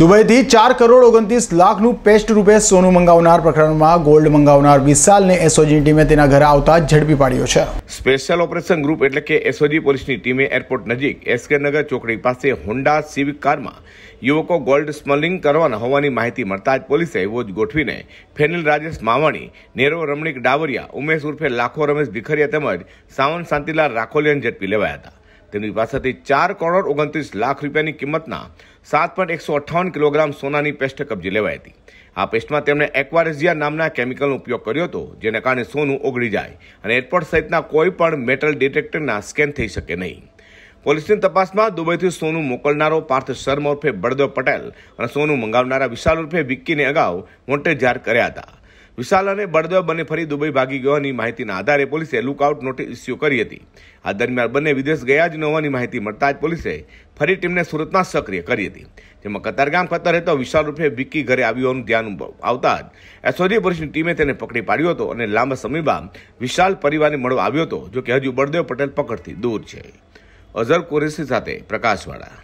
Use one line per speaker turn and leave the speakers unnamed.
દુબઈથી ચાર કરોડ ઓગણત્રીસ લાખનું પેસ્ટ રૂપે સોનું મંગાવનાર પ્રકરણમાં ગોલ્ડ મંગાવનાર વિશાલને એસઓજીની ટીમે તેના ઘરે આવતા ઝડપી પાડ્યો છે
સ્પેશિયલ ઓપરેશન ગ્રુપ એટલે કે એસઓજી પોલીસની ટીમે એરપોર્ટ નજીક એસકેનગર ચોકડી પાસે હોન્ડા સિવિક કારમાં યુવકો ગોલ્ડ સ્મગલિંગ કરવાના હોવાની માહિતી મળતા જ પોલીસે વોજ ગોઠવીને ફેનિલ રાજેશ માવાણી નેરો રમણીક ડાવરિયા ઉમેશ ઉર્ફે લાખો રમેશ ભીખરિયા તેમજ સાવન શાંતિલાલ રાખોલિયાને ઝડપી લેવાયા હતા તેમની પાસેથી ચાર કરોડ ઓગણત્રીસ લાખ રૂપિયાની કિંમતના સાત પોઈન્ટ એકસો અઠ્ઠાવન કિલોગ્રામ સોનાની પેસ્ટ કબજે લેવાઈ હતી આ પેસ્ટમાં તેમણે એક્વારેઝિયા નામના કેમિકલનો ઉપયોગ કર્યો હતો જેને કારણે સોનું ઓગળી જાય અને એરપોર્ટ સહિતના કોઈ પણ મેટલ ડિટેક્ટરના સ્કેન થઈ શકે નહીં પોલીસની તપાસમાં દુબઈથી સોનું મોકલનારો પાર્થ શર્મા ઉર્ફે બળદેવ પટેલ અને સોનું મંગાવનારા વિશાલ ઉર્ફે વિક્કીને અગાઉ મોટેજાર કર્યા હતા વિશાલ અને બળદેવ બંને ફરી દુબઈ ભાગી ગયાની માહિતીના આધારે પોલીસે લુકઆઉટ નોટિસ ઇસ્યુ કરી હતી આ દરમિયાન બંને વિદેશ ગયા જ ન હોવાની માહિતી મળતા જ પોલીસે ફરી ટીમને સુરતમાં સક્રિય કરી હતી જેમાં કતારગામ ખાતે રહેતો વિશાલ રૂપે વિક્કી ઘરે આવ્યોનું ધ્યાન આવતા જ એસઓજી પોલીસની ટીમે તેને પકડી પાડ્યો હતો અને લાંબા સમયમાં વિશાલ પરિવારને મળવા આવ્યો હતો જોકે હજુ બળદેવ પટેલ પકડથી દૂર છે અઝર કુરેશી સાથે પ્રકાશવાળા